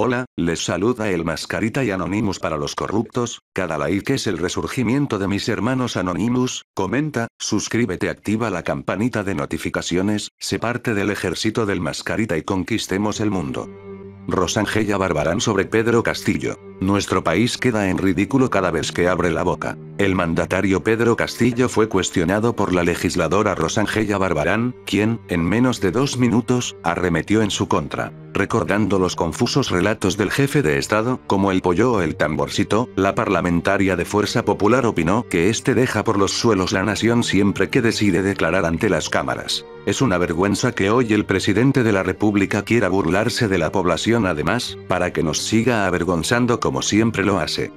Hola, les saluda el mascarita y Anonymous para los corruptos, cada like es el resurgimiento de mis hermanos Anonymous, comenta, suscríbete activa la campanita de notificaciones, se parte del ejército del mascarita y conquistemos el mundo. Rosangela Barbarán sobre Pedro Castillo. Nuestro país queda en ridículo cada vez que abre la boca. El mandatario Pedro Castillo fue cuestionado por la legisladora Rosangella Barbarán, quien, en menos de dos minutos, arremetió en su contra. Recordando los confusos relatos del jefe de Estado, como el pollo o el tamborcito, la parlamentaria de Fuerza Popular opinó que este deja por los suelos la nación siempre que decide declarar ante las cámaras. Es una vergüenza que hoy el presidente de la República quiera burlarse de la población además, para que nos siga avergonzando como siempre lo hace.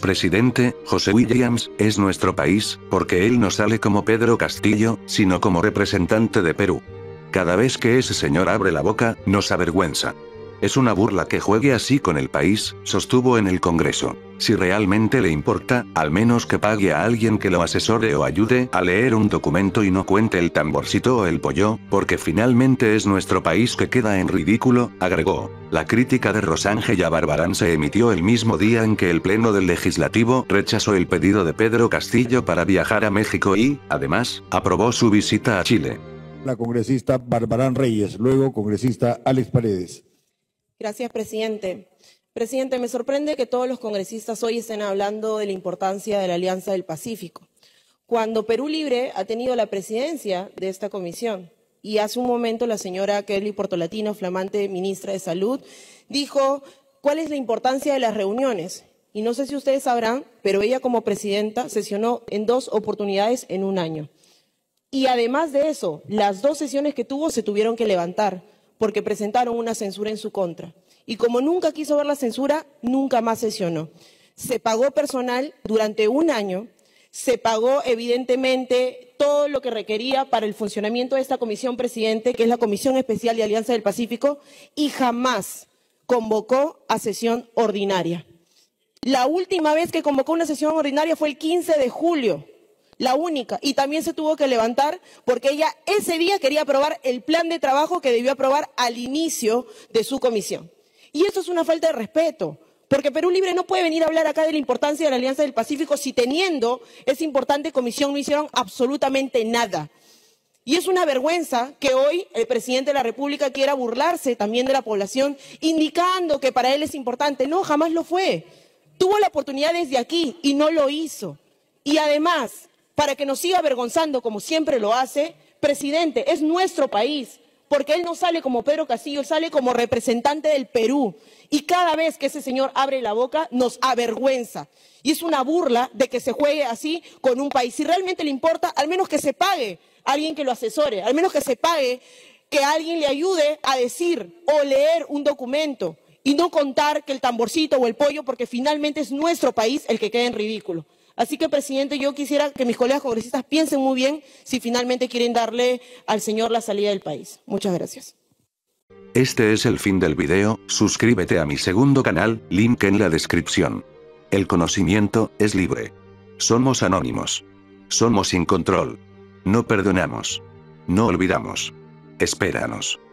Presidente, José Williams, es nuestro país, porque él no sale como Pedro Castillo, sino como representante de Perú. Cada vez que ese señor abre la boca, nos avergüenza. Es una burla que juegue así con el país, sostuvo en el Congreso. Si realmente le importa, al menos que pague a alguien que lo asesore o ayude a leer un documento y no cuente el tamborcito o el pollo, porque finalmente es nuestro país que queda en ridículo, agregó. La crítica de Rosángel a Barbarán se emitió el mismo día en que el Pleno del Legislativo rechazó el pedido de Pedro Castillo para viajar a México y, además, aprobó su visita a Chile. La congresista Barbarán Reyes, luego congresista Alex Paredes. Gracias, presidente. Presidente, me sorprende que todos los congresistas hoy estén hablando de la importancia de la Alianza del Pacífico, cuando Perú Libre ha tenido la presidencia de esta comisión. Y hace un momento la señora Kelly Portolatino, flamante ministra de Salud, dijo cuál es la importancia de las reuniones. Y no sé si ustedes sabrán, pero ella como presidenta sesionó en dos oportunidades en un año. Y además de eso, las dos sesiones que tuvo se tuvieron que levantar porque presentaron una censura en su contra. Y como nunca quiso ver la censura, nunca más sesionó. Se pagó personal durante un año, se pagó evidentemente todo lo que requería para el funcionamiento de esta comisión presidente, que es la Comisión Especial de Alianza del Pacífico, y jamás convocó a sesión ordinaria. La última vez que convocó una sesión ordinaria fue el 15 de julio la única. Y también se tuvo que levantar porque ella ese día quería aprobar el plan de trabajo que debió aprobar al inicio de su comisión. Y eso es una falta de respeto, porque Perú Libre no puede venir a hablar acá de la importancia de la Alianza del Pacífico si teniendo esa importante comisión no hicieron absolutamente nada. Y es una vergüenza que hoy el presidente de la República quiera burlarse también de la población, indicando que para él es importante. No, jamás lo fue. Tuvo la oportunidad desde aquí y no lo hizo. Y además, para que nos siga avergonzando como siempre lo hace, presidente, es nuestro país, porque él no sale como Pedro Castillo, él sale como representante del Perú. Y cada vez que ese señor abre la boca, nos avergüenza. Y es una burla de que se juegue así con un país. Si realmente le importa, al menos que se pague a alguien que lo asesore, al menos que se pague que alguien le ayude a decir o leer un documento y no contar que el tamborcito o el pollo, porque finalmente es nuestro país el que queda en ridículo. Así que, presidente, yo quisiera que mis colegas congresistas piensen muy bien si finalmente quieren darle al señor la salida del país. Muchas gracias. Este es el fin del video, suscríbete a mi segundo canal, link en la descripción. El conocimiento, es libre. Somos anónimos. Somos sin control. No perdonamos. No olvidamos. Espéranos.